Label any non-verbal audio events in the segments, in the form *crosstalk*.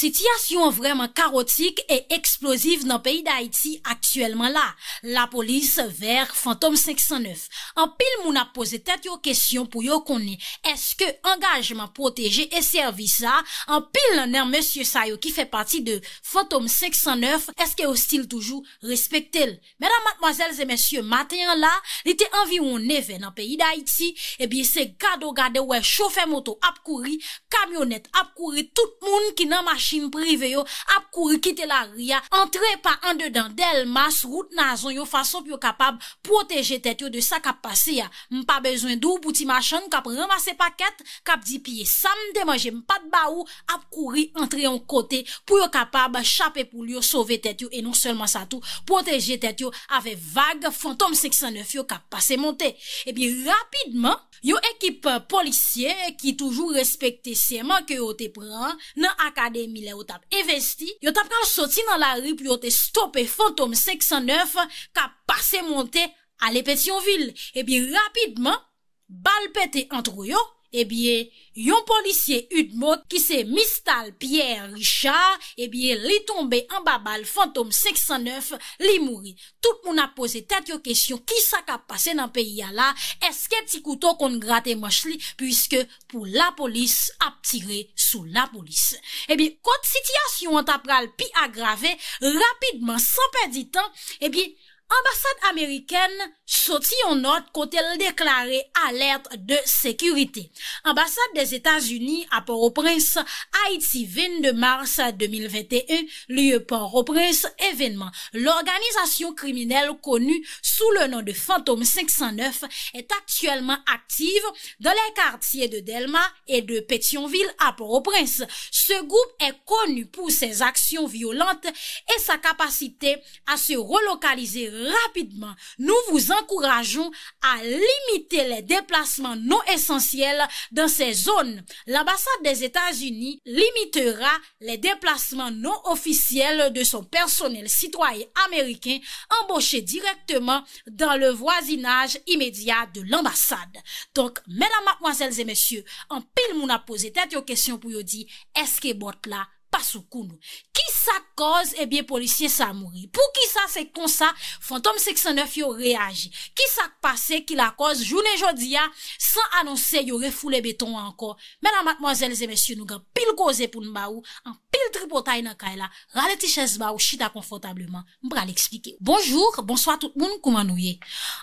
Sityasyon vreman karotik e eksplosiv nan peyi da Haiti aktuelman la. La polis ver Fantom 509. An pil moun ap pose tet yo kesyon pou yo koni. Eske engajman proteje e servisa. An pil nan monsye sayo ki fe pati de Fantom 509. Eske yo stil toujou respektel. Mèdam matmazèl zè monsye matenyan la. Li te anvi moun neve nan peyi da Haiti. Ebi se gado gade wè chofè moto ap kouri. Kamyonet ap kouri. Tout moun ki nan mache. im prive yo, ap kouri kite la ria entre pa an dedan del mas rout nazon yo fason pou yo kapab proteje tet yo de sa kap pase ya mpa bezwen dou pouti machan kap ramase paket, kap dipye sam de manje mpa dba ou ap kouri entre an kote pou yo kapab chape pou yo sove tet yo e non selman sa tou proteje tet yo ave vague fantom 609 yo kap pase monte, e bi rapidman yo ekip policye ki toujou respekte seman ke yo te pran nan akademi yo tap evesti, yo tap kan soti nan la rip yo te stoppe fantom 509 ka pase monte alepet yon vil, ebi eh rapidman bal pete antro yo E eh biye, yon polisye Utmote ki se mistal Pierre Richard, e eh biye li tombe an babal fantom 609, li mouri. Tout moun ap pose tet yo kesyon, ki sa ka pase nan peyi ya la, eske pti kouton kon grate mosh li, pwiske pou la polis ap tire sou la polis. E eh biye, kont sityasyon an tapral pi agrave, rapidman, san perdi tan, e biye, ambassade américaine sorti en note quand elle alerte de sécurité. Ambassade des états unis à Port-au-Prince, Haïti, 22 mars 2021, lieu Port-au-Prince événement. L'organisation criminelle connue sous le nom de Phantom 509 est actuellement active dans les quartiers de Delma et de Pétionville à Port-au-Prince. Ce groupe est connu pour ses actions violentes et sa capacité à se relocaliser Rapidman, nou vous encourageons à limiter les déplacements non essentiels dans ces zones. L'ambassade des Etats-Unis limitera les déplacements non officiels de son personnel citoyen américain embauché directement dans le voisinage immédiat de l'ambassade. Donc, mesdames, mademoiselles et messieurs, en pile, moun a posé tête yo question pou yo di, eske bot la? Pasou kou nou, ki sa koz, ebyen eh polisye sa mouri. Pou ki sa, se kon sa, fantom 69 yo reage. Ki sa pase, ki la koz, jounen jodia, san anonse yo refoule beton anko. Mè nan matmoazèlze, mèsyou nou gen pil goze pou nou ba ou, anko. tri potay nan kay la, rale ti ches ba ou chita konfotableman. Mbra li eksplike. Bonjour, bonsoit tout moun koumanouye.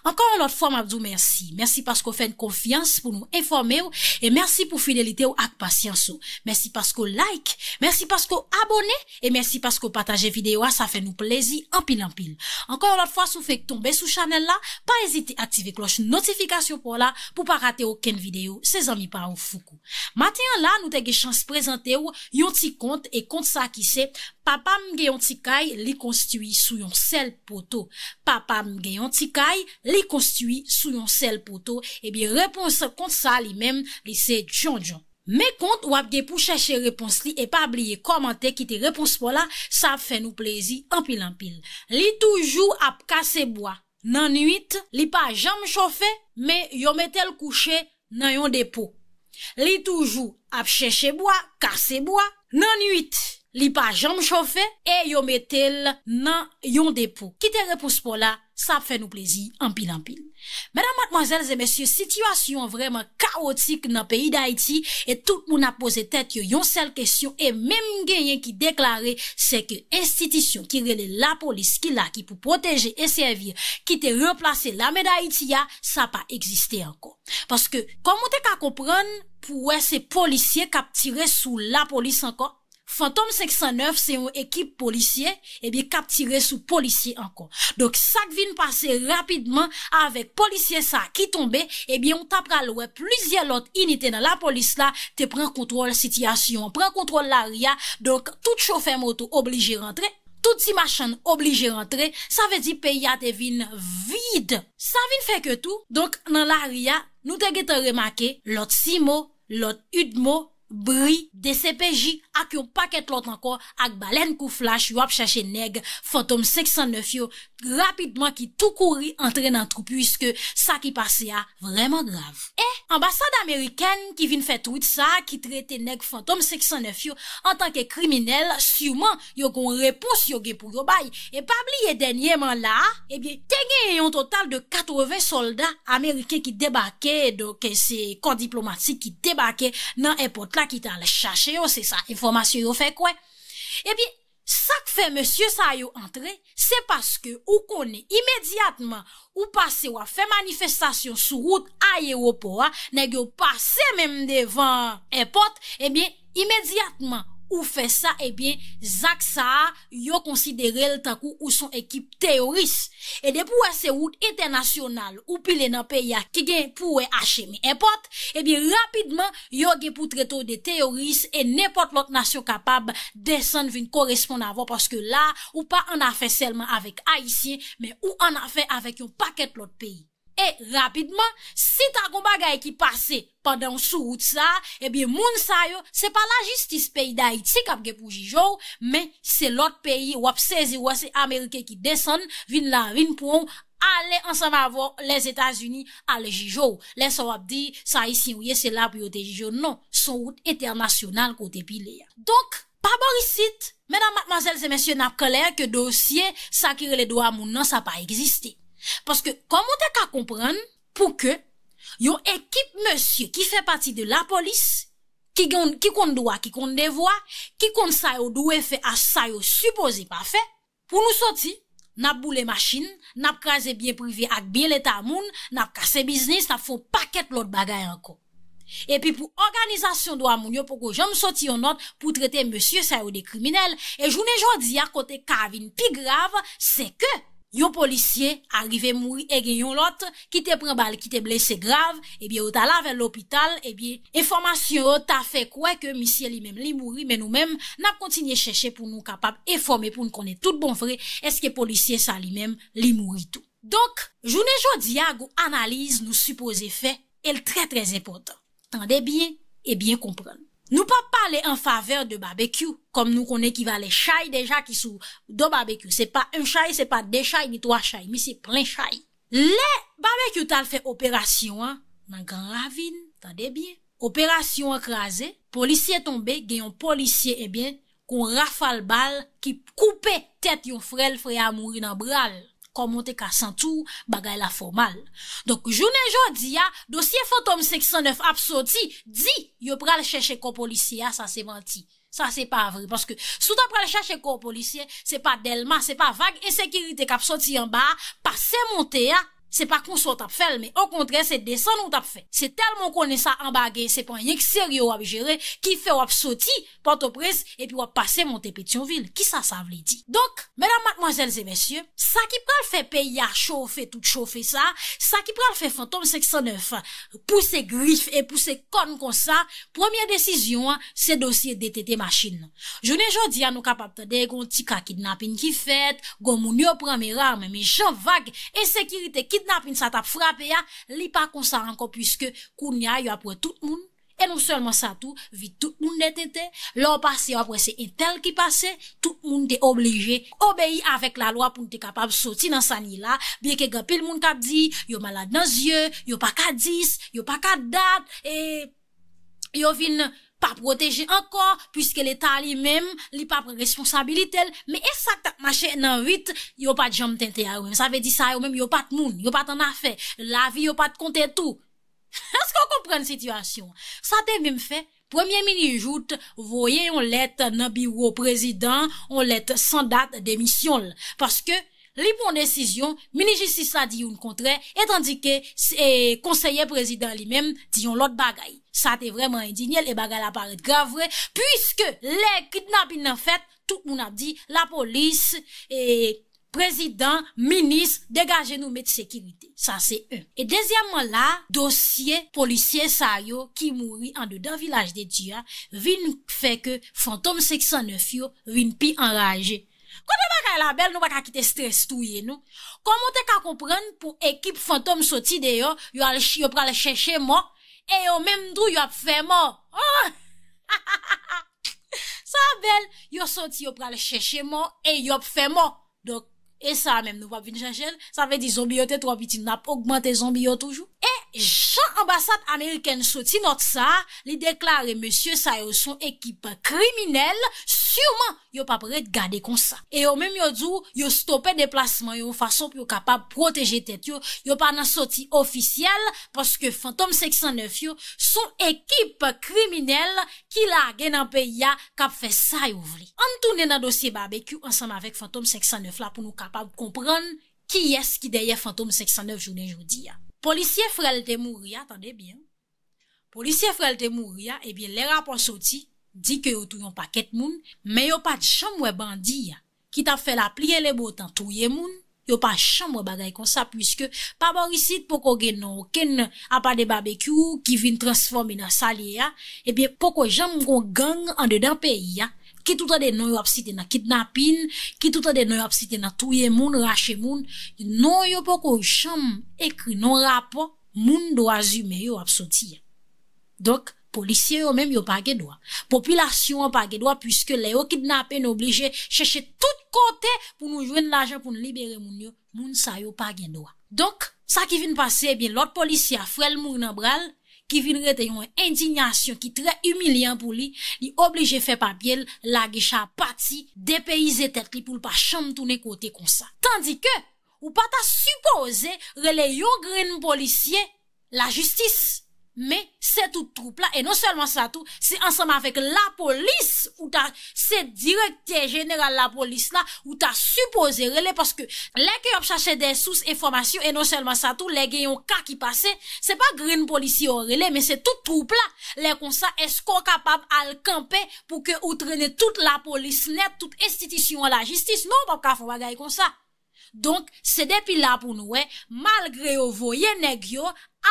Ankon an lot fwa mabdou mersi. Mersi paskou fèn konfians pou nou informe ou, e mersi pou fidelite ou ak pasyans ou. Mersi paskou like, mersi paskou abone, e mersi paskou pataje videyo a, sa fè nou plezi anpil anpil. Ankon an lot fwa sou fèk tombe sou chanel la, pa ezite aktive kloche notifikasyon pou la, pou pa rate ou ken videyo, se zami pa ou fuku. Matyen la, nou te ge chans prezante ou kont sa ki se, papa mge yon tikay li konstiwi sou yon sel poto. Papa mge yon tikay li konstiwi sou yon sel poto. E eh bi repons kon sa li men li se djon djon. Me kont wap ge pou chèche repons li e pa abliye komante ki te repons pou la, sa fè nou plezi anpil anpil. Li toujou ap kaseboa nan nuit, li pa jam chofè, me yon metel kouche nan yon depo. Li toujou ap chècheboa kaseboa, Nan 8, li pa jam chowfe E yo metel nan yon depo Ki te repous pou la, sa fè nou plezi Ampil ampil Madame, mademoiselles et messieurs, situation vraiment chaotique nan peyi d'Haïti et tout le monde a posé tête que yon seule question et même nguyen yon qui déclare c'est que institution qui relait la police, qui l'a, qui peut protéger et servir, qui te replacer la médaille d'Haïti ya, ça pas existé encore. Parce que, comment t'es qu'à comprendre pou est-ce policier cap tiré sous la police encore? Fantom 509 se yon ekip polisye, ebi eh kap tire sou polisye ankon. Dok sak vin pase rapidman avek polisye sa ki tombe, ebi eh on tapra lwe plizye lot inite nan la polis la te pren kontrol sityasyon, pren kontrol la ria. Dok tout choufer moto oblige rentre, tout ti machan oblige rentre, sa ve di pe ya te vin vide. Sa vin feke tou, donk nan la ria nou te ge te remake lot si mo, lot ud mo. bri de sepeji ak yo paket lot anko ak balen kou flash yo ap chache neg fantom 609 yo rapidman ki tou kouri antre nan trou puisque sa ki pase ya vreman grav e, eh, ambasade Ameriken ki vin fet wite sa ki trete neg fantom 609 yo an tanke kriminel suman yo kon repous yo gen pou yo bay e pabli ye denye man la ebyen eh tenye yon total de 80 soldat Ameriken ki debake doke eh, se kondiplomatsi ki debake nan epote la ki tan la chache yo, se sa informasyon yo fe kwen. E pi, sa k fe monsye sa yo entre, se paske ou konen imediatman ou pase wafen manifestasyon sou wout aye wopo a, neg yo pase menm devan e pot, e bi, imediatman, Ou fe sa, ebyen, eh Zak Saha yo konsidere el takou ou son ekip teoris. E depouwe se wout internasyonal ou pile nan peya ki gen pouwe hache mi epot, ebyen, eh rapidman, yo gen pou treto de teoris e nepot lot nasyon kapab desen vin koresponde avon paske la ou pa an a fe selman avek Haitien, men ou an a fe avek yon paket lot peyi. E rapidman, si ta komba gaye ki pase pandan sou wout sa, ebi moun sa yo, se pa la justis peyi da iti kapge pou Jijou, men se lot peyi wap sezi wase Amerike ki desen, vin la vin pou anle ansanm avon les Etats-Unis ale Jijou. Les wap di, sa yi si ou ye se la pou yote Jijou. Non, sou wout eternasyonal kote pi le ya. Donk, pa borisit, menan matmazel se mensyon ap kler ke dosye sakire le doa moun nan sa pa egziste. Paske komon te ka kompren pou ke yo ekip monsye ki fe pati de la polis ki kon dwa, ki kon devwa ki kon sayo dwe fe as sayo suposi pa fe pou nou soti nap bou le masjin nap kaze bie privi ak bie leta amoun nap kase biznis tap fo paket lot bagay anko E pi pou organizasyon dwa amoun yo pou ko jom soti yon not pou trete monsye sayo de kriminel E jounen jodi a kote kavin pi grav se ke Yon polisye arive mouri e gen yon lot, ki te pren bal, ki te ble se grav, e bie ou ta la ven l'opital, e bie informasyon ou ta fe kwe ke misye li men li mouri, men nou men nan kontinye cheshe pou nou kapap informe pou nou konen tout bon fre, eske polisye sa li men li mouri tou. Donk, jounen joun diya gou analize nou supose fe, el tre tre zepotan. Tande bien, e bien kompran. Nou pa pale an faveur de bbq, kom nou konen ki va le chay deja ki sou do bbq. Se pa un chay, se pa de chay, ni toa chay, mi se plen chay. Le bbq tal fe operasyon an, nan gran ravine, tande bien. Operasyon akraze, polisye tombe, genyon polisye ebyen, kon rafal bal ki koupe tet yon frel frey amouri nan bral. komonte ka santou bagay la formal. Donk, jounen joun di ya, dosye fotom 609 apsoti, di, yo pral chache ko polici ya, sa se manti. Sa se pa vre, paske, soutan pral chache ko polici, se pa delman, se pa vage, e sekirite kapsoti yon ba, pa se monte ya, Se pa kon sou tap fel, me an kontre se desen nou tap fel Se tel moun konen sa ambage, se pan yek seryo wap jere Ki fe wap soti, pato pres, e pi wap pase monte Petionville Ki sa sa vle di? Donk, mèdam matmazèl zè mèsyè, sa ki pral fe peya, chofe, tout chofe sa Sa ki pral fe fantom 609, pousse grif, e pousse kon kon sa Premier desisyon, se dosye detete machin Je ne jodi an nou kapap tade, kon ti ka kidnapin ki fet Gon moun yo pran mi ram, mi chan vag, e sekirite kidnapin Idna pin sa tap frape ya, li pa konsa anko pwiske koun ya yo apwe tout moun. E nou selman sa tou, vit tout moun de tente. Lo apwese yo apwese intel ki pase, tout moun de obleje. Obey avèk la lwa pou nte kapab soti nan sanye la. Biye ke ge pil moun kapdi, yo malade nan zye, yo pa ka dis, yo pa ka dat. E yo vin... pa proteje ankor, pwiske l'Etat li mem, li pa pre responsabilitel, me esak tak machè nan vit, yo pat jom tentè a ouen, sa ve di sa yo mem, yo pat moun, yo pat an afè, la vi yo pat kontè tou. Asko *laughs* kon prene situasyon? Sa te mèm fè, premiè mini jout, voye yon let nan biwo prezident, yon let san dat demisyon, paske, Li bon desisyon, minijistis la di yon kontre, et an di ke eh, konseye prezident li menm di yon lot bagay. Sa te vreman indigne, le bagay la paret gravre, pwiske le kidnappin nan fet, tout moun ap di, la polis, eh, prezident, minis, degaje nou met sekirite. Sa se e. E dezyaman la, dosye polisye sa yo ki mouri an de dan vilaj de Diyan, vin feke fantom seksan ne fyo, vin pi an raje. Kote ba ka e la bel nou ba ka kite stres touye nou? Koman te ka kompren pou ekip fantom soti de yo yo pral chèche mò e yo menm drou yo pral chèche mò? E oh! *laughs* Sa bel yo soti yo pral chèche mò e yo pral chèche mò Dok, e sa menm nou ba vin chèche mò Sa ve di zombiyote 3 biti nou ap augmente zombiyote toujou E, chak ambasad Ameriken soti not sa li deklare monsie sa yo son ekip kriminel sou kyouman, yo pa pre te gade kon sa. E yo mèm yo djou, yo stopè deplasman, yo yon fason pou yo kapab proteje tet yo, yo pa nan soti ofisyel, paske Fantom 609 yo, son ekip kriminel ki la gen nan pe ya, kap fe sa yon vli. An toune nan dosye barbekyo, ansanm avèk Fantom 609 la, pou nou kapab komprèn, ki yè skide yè Fantom 609 jounen joudi ya. Polisye frelte mou ria, tande bien, polisye frelte mou ria, ebyen eh le rapon soti, di ke yo tou yon paket moun, me yo pat chanmwe bandi ya, ki ta fè la pliye le botan touye moun, yo pat chanmwe bagay kon sa, pwiske paborisit poko gen nou ken apade bbq, ki vin transforme nan salye ya, epye poko janm kon gang an dedan peyi ya, ki toutade nou yo apsite nan kitnapin, ki toutade nou yo apsite nan touye moun, rache moun, nou yo poko chanm ekri nou rapo, moun do azi me yo apsoti ya. Dok, Polisye yo mèm yo pa gen doa. Popilasyon yo pa gen doa, pwiske le yo kidnapè n'oblije chèche tout kote pou nou jwen l'ajan pou nou libere moun yo, moun sa yo pa gen doa. Donk, sa ki vin pase, l'ot polisye a frel moun an bral, ki vin rete yon indignasyon ki tre umilyan pou li, li oblije fe papyel la gecha pati, depèyize tel ki pou l'pa chanm toune kote kon sa. Tandike, ou pata suppose, rele yo gren m'polisye la justis, Me, se tout troupe non la, e non selman sa tou, se ansama vek la polis, ou ta se direkte genera la polis la, ou ta suppose rele, paske leke yop chase de sous e formasyon, e non selman sa tou, leke yon ka ki pase, se pa green polisi yo rele, me se tout troupe la, le kon sa, esko kapab al kampe, pou ke outrene tout la polis net, tout estitisyon la jistis, nou pa pa fwa gaye kon sa. Donk, se depi la pou nou, malgre yo voye negyo,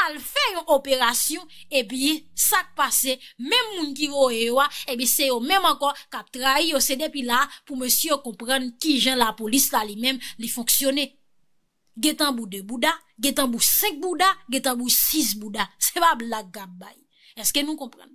al fè yon operasyon, epi sak pase, menm moun kivyo ewa, epi se yon menm ankon kap tra yon sè depi la, pou monsi yon kompran ki jen la polis la li menm li fonksyonè. Getan bou 2 bouda, getan bou 5 bouda, getan bou 6 bouda. Se pa blagabay. Eske nou kompran?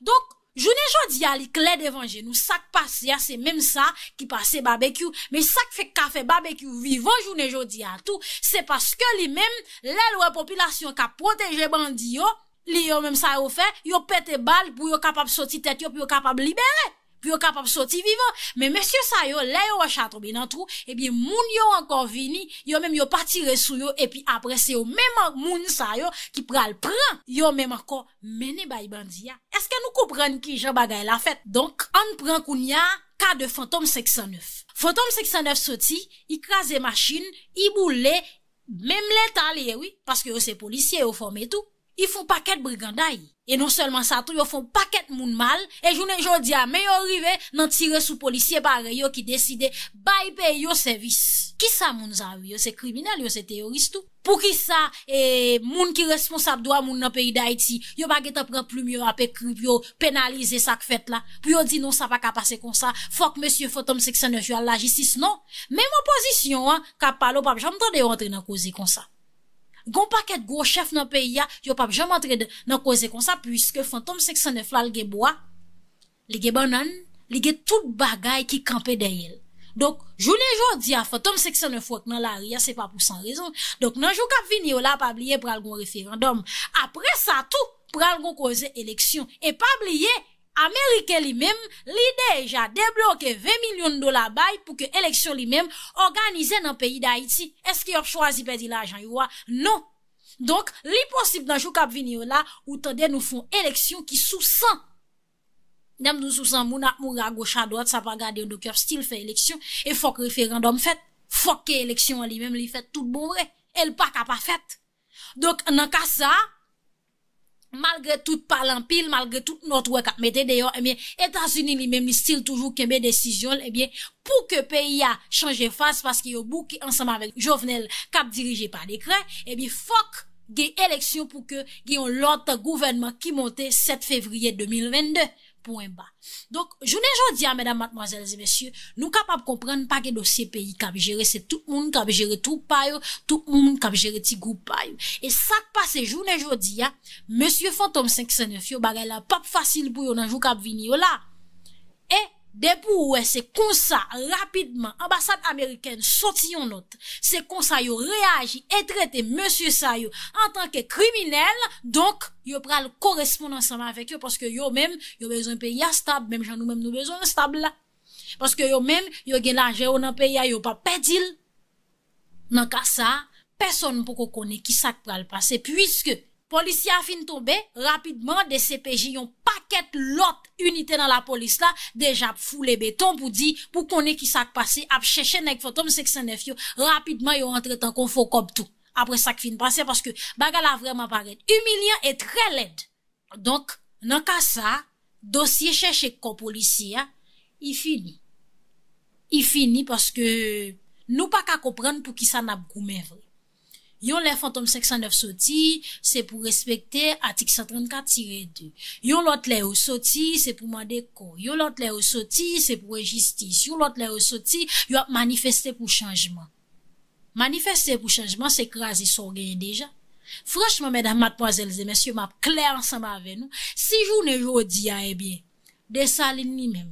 Dok, Jounen jodi a li kle devan jenou, sak pase ya, se menm sa ki pase barbekyou, me sak fe kafe barbekyou vivon jounen jodi a tou, se paske li menm le lwe popilasyon ka proteje bandi yo, li yo menm sa yo fe, yo pete bal pou yo kapab soti tet yo pou yo kapab libere. Pi yo kapap soti vivan. Men mensyo sa yo, la yo wachato binan trou, ebi moun yo ankon vini, yo menm yo patire sou yo, epi apre se yo menman moun sa yo ki pral pran, yo menman kon mene bay bandiya. Eske nou koupren ki jen bagay la fet? Donk, an pran koun ya ka de fantom 609. Fantom 609 soti, i kras de machin, i boule, menm le tali ewi, paske yo se polisye, yo fome etou. Yon foun paket briganday. E non selman sa tou, yon foun paket moun mal. E jounen joun diya, me yon rive nan tire sou polisye bare, yon ki deside baybe yon servis. Ki sa moun zav? Yon se kriminal, yon se teoristou. Pou ki sa, moun ki responsab doa moun nan peri da iti, yon baget apren ploum yon apè krib, yon penalize sak fèt la. Pou yon di, non sa pa kapase kon sa. Fok monsye fotom seksan nè fyo al la jistis, non. Men mwen posisyon, kapalopap, jom tande yon antre nan kouzi kon sa. Gon paket gwo chef nan peyi ya, yo pap jam antre nan koze konsa, pwiske fantom sekse ne flal geboa, li ge ban nan, li ge tout bagay ki kampe den yel. Donk, jounen joun diya, fantom sekse ne fwak nan la riyan, se pa pou san rezon, donk nan joun kap vini yo la, pa bliye pral gon referandom. Apre sa tou, pral gon koze eleksyon, e pa bliye, Amerike li mem, li deja debloke 20 milyon dola bay pou ke eleksyon li mem organize nan peyi da iti. Eske yop chwazi pedi la ajan yowa? Non. Donk, li posib nan chou kap vini yo la, ou tande nou fon eleksyon ki sousan. Nem nou sousan mou na mou ra gocha doat, sa pa gade yon do kyev stil fe eleksyon, e fok referandom fet, fok ke eleksyon li mem li fet tout bon vre, el pa ka pa fet. Donk, nan ka sa... Malgre tout parlant pil, malgre tout notwe kap mette, deyo, ebyen, eh Etats-Unis li mem li stil toujou keme desisyon, ebyen, pou ke peyi a chanje fase, paske yo bou ki ansama vek Jovenel kap dirije pa dekren, ebyen, eh fok gey eleksyon pou ke geyon lote gouvenman ki monte 7 fevriye 2022. poin ba. Donk, jounen joudia mèdam matmazèlze mèsyou, nou kapap komprenn pa gen dosye peyi kap jere se tout moun kap jere tout payou, tout moun kap jere ti goup payou. E sak pase jounen joudia, mèsyou fantom 509 yo bagay la pap fasil pou yon anjou kap vini yo la. Dè pou wè se konsa rapidman, ambassade Ameriken soti yon not, se konsa yon reagi et rete monsie sa yon an tanke kriminel, donk yon pral koresponde ansama avèk yon, paske yon mèm yon bezon pe yastab, mèm jan nou mèm nou bezon yastab la. Paske yon mèm yon genanje ou nan pe yayon pa pedil. Nan ka sa, peson pou kou kone ki sak pral pase, pwiske... Polisya fin tobe, rapidman de CPJ yon paket lot unitè nan la polis la, deja pou foulebe, ton pou di pou konen ki sak pase, ap chèche nèk foton mseksène fyo, rapidman yon rentre tan kon fokop tou. Apre sak fin pase, paske bagala vreman paret. Humilyen etre led. Donk, nan ka sa, dosye chèche kon polisya, y fini. Y fini paske nou pa ka kopren pou ki san ap goumen vre. Yon lè fantom 609 soti, cè pou respekte atik 134-2. Yon lot lè ou soti, cè pou mwade ko. Yon lot lè ou soti, cè pou rejistis. Yon lot lè ou soti, yon ap manifestè pou chanjman. Manifestè pou chanjman, se krasi sorgen deja. Fransman, mèdame, mademoiselles et messieurs, m'ap klè ansan m'avey nou. Si jounen joun di a e bi, de salin ni mèm.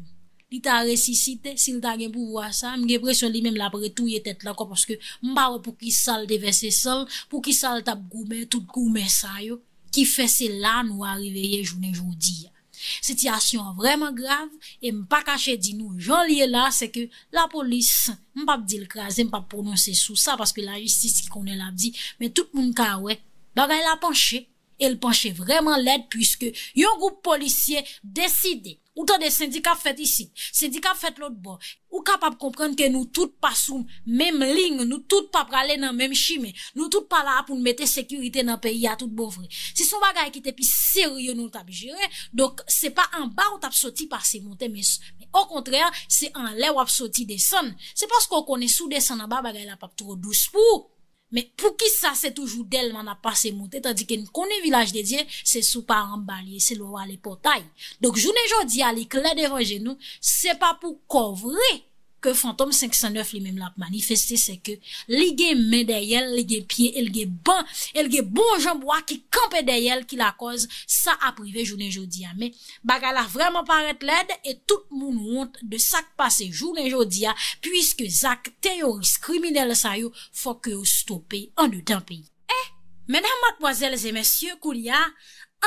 Li ta resisite, si li ta gen pou vwa sa, m gen presyon li menm la bretou ye tet lakon, paske m ba wè pou ki sal devese sol, pou ki sal tap goume, tout goume sa yo, ki fese la nou arive ye jounen joun di ya. Sitiasyon vremen grave, e m pa kache di nou, joun liye la, se ke la polis, m pa bdi l krasi, m pa prononse sou sa, paske la jistis ki konen la bdi, men tout moun ka wè, bagan la panche, el panche vremen led, pwiske yon goup policye deside, Ou ta de syndikap fet isi, syndikap fet lout bo, ou kapap komprende ke nou tout pa soum, mem ling, nou tout pa prale nan mem shime, nou tout pa la pou nou mette sekurite nan peyi ya tout bo vre. Si son bagay ki te pi seryo nou tap jere, donk se pa an ba ou tap soti par se monte, men au kontreya se an le ou ap soti de san, se pas kon konen sou de san an ba bagay la pap tro douz pou. Mè pou ki sa se toujou del man apase moutè Tadi ke nou konen vilaj dedyen Se sou pa an balye, se lou wale potay Donk jounen jodi a li kler devan genou Se pa pou kovri Ke fantom 509 li mèm la pmanifeste se ke li gen men de yel, li gen piye, li gen bon, li gen bon janboa ki kampe de yel ki la koz sa aprive jounen jodia. Mè bagala vreman paret lede et tout moun wante de sak pase jounen jodia pwiske zak teoris kriminele sayo fok yo stopè an de tanpè. Eh, mèdèm matboazèl zè mèsyè koulyan,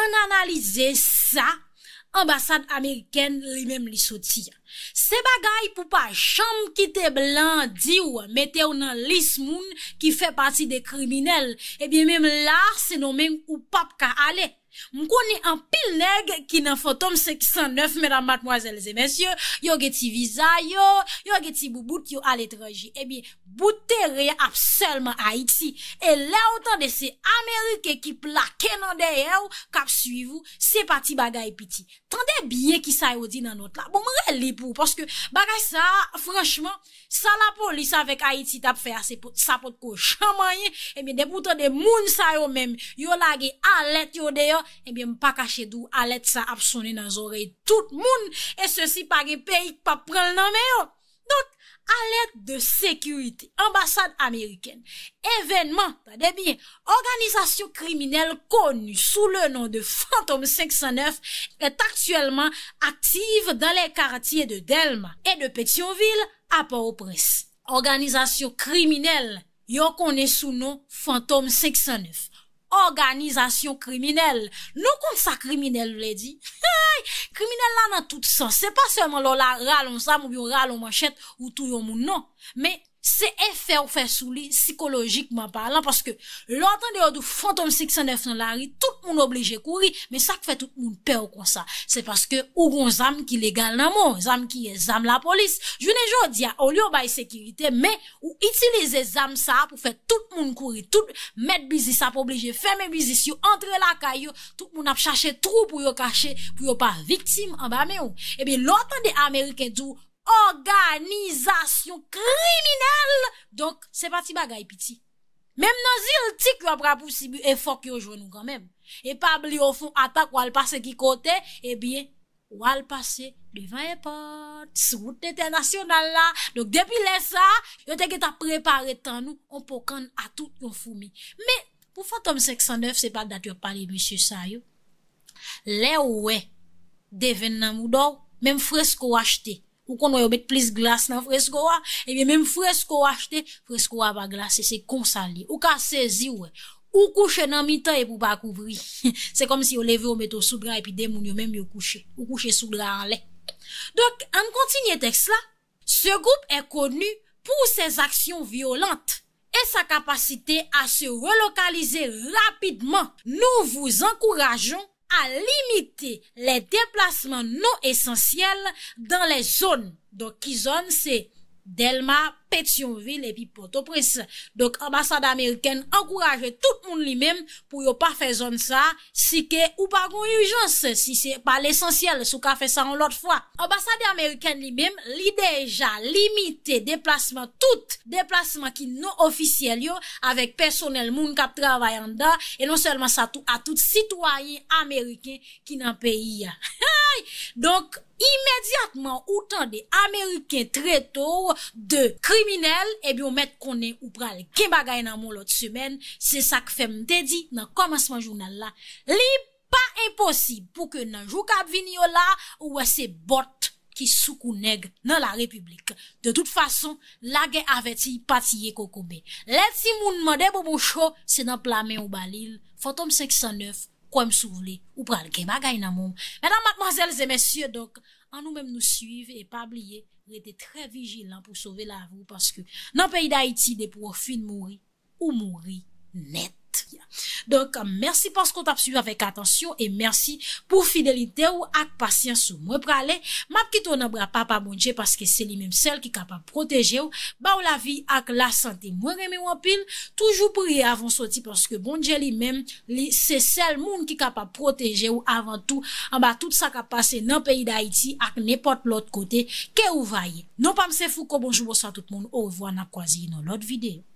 an analize sa... Ambasade Ameriken li menm li soti ya. Se bagay pou pa chanm kite blan diwa, mete ou nan lis moun ki fe patsi de kriminel, e eh bi menm la se nou menm ou pap ka ale. Mwen koni an pil leg ki nan fotom 609 Mèdam batmwazèl zè mèsyè Yo geti viza yo Yo geti boubouk yo al etreji Ebi, eh bouterè ap selman Haiti E lè otan de se Amerike ki plakè nan deyèw Kap suyvou, se pati bagay piti Tande? biye ki sa yo di nan not la, bon mwen rel li pou paske bagaj sa, franschman sa la polis avek Haiti tap fe ase pot, sa pot ko chamanye e mi deboutan de moun sa yo men, yo la ge alet yo de yo e mi pa kache dou alet sa ap soni nan zorey tout moun e se si pa ge peyik pa prel nan me yo dot A let de sekurite, ambasade ameriken, evenman, ta debyen, organizasyon kriminel konu sou le nan de Fantom 509 et aktuelman aktive dan le kartye de Delma et de Petionville a pa ou pres. Organizasyon kriminel yo konen sou nan Fantom 509. Organizasyon kriminelle. Nou kon sa kriminelle vle di? Hey! Kriminelle la nan tout sa. Se pa seman lola ralonsam ou yon ralonsachet ou tou yon moun nan. Me... Se e fè ou fè sou li, psikologikman parlant, paske loutan de ou du fantom 609 nan lari, tout moun oblije kouri, men sak fè tout moun pè ou kon sa. Se paske ou gon zam ki legal nan moun, zam ki zam la polis. Je ne jo di a ou li eh ou bay sekirite, men ou itilize zam sa pou fè tout moun kouri, tout mèd bizis ap oblije, fè mè bizis yo entre la kayo, tout moun ap chache trou pou yo kache, pou yo pa viktim an ba men yo. Ebe loutan de Amerike d'ou, ORGANIZASYON KRIMINEL DONK SE BATI BA GA YI PITI MEM NAN ZIL TIK YO APRA POU SIBU E FOK YO JONOU KANMEM E PAB LI YO FOU ATAK WAL PASE KI KOTE E BIEN WAL PASE DEVAN YI POT SOUT ETERNASYONAL LA DONK DEBI LE SA YO TE GE TA PREPARE TANOU ON PO KAN A TOU YON FOU MI ME POU FOTOM 609 SEBAK DAT YO PALI MISSE SA YO LE WE DEVEN NAN MOU DOR MEM FREZ KO WACHTE Ou kon nou yo met plis glas nan fresko wa. Ebyen menm fresko wa achete. Fresko wa ba glase. Se konsali. Ou ka sezi we. Ou kouche nan mi tan e pou ba kouvri. *laughs* Se kom si yo leve yo met ou soubra. E pi demoun yo menm yo kouche. Ou kouche soubra anle. Dok an kontinye teks la. Se group e konu pou se aksyon violante. E sa kapasite a se relokalize rapidman. Nou vous encourageons. a limiti le deplasman nou esensyel dan le zon. Don ki zon se? Delmap, pet yon ville epi Port-au-Prince. Dok ambassade Ameriken ankouraje tout moun li mèm pou yo pa fè zon sa si ke ou pa kon urjans si se pa l'esensyel sou ka fè sa an lot fwa. Ambasade Ameriken li mèm li deja limite deplasman tout deplasman ki non ofisyel yo avek personel moun ka travayanda e non selman sa tout a tout sitwayen Ameriken ki nan peyi. Donk imediatman ou tan de Ameriken treto de krizak Kriminel, ebyon eh met konen ou pral gen bagay nan moun lot semen, se sak fem dedi nan komansman jounal la. Li pa imposib pou ke nan jou kab vini yo la ou wese bot ki soukou neg nan la republik. De tout fason, la gen aveti pati ye kokobe. Leti moun mwande bobo cho, se nan plame ou balil, fotom 509, kwa m souvle, ou pral gen bagay nan moun. Menan matmazel zemesye dok, an nou menm nou suive e pabliye. Ete tre vigilan pou sove la rou Paske nan pey da iti de pou ou fin mouri Ou mouri net Donk an mersi pors kon tap suj avèk atansyon E mersi pou fidelite ou ak pasyans ou mwen prale Map ki ton an bra pa pa mwenje Porske se li menm sel ki kapap proteje ou Ba ou la vi ak la sante mwen reme ou apil Toujou pri avon soti Porske bon mwenje li menm Se sel moun ki kapap proteje ou Avantou an ba tout sa kapase Nan peyi da iti ak nepot lot kote Ke ou vaye Non pa mse fou kon bonjou Bon sa tout moun Ou vwa nan kwazi yon lot videyo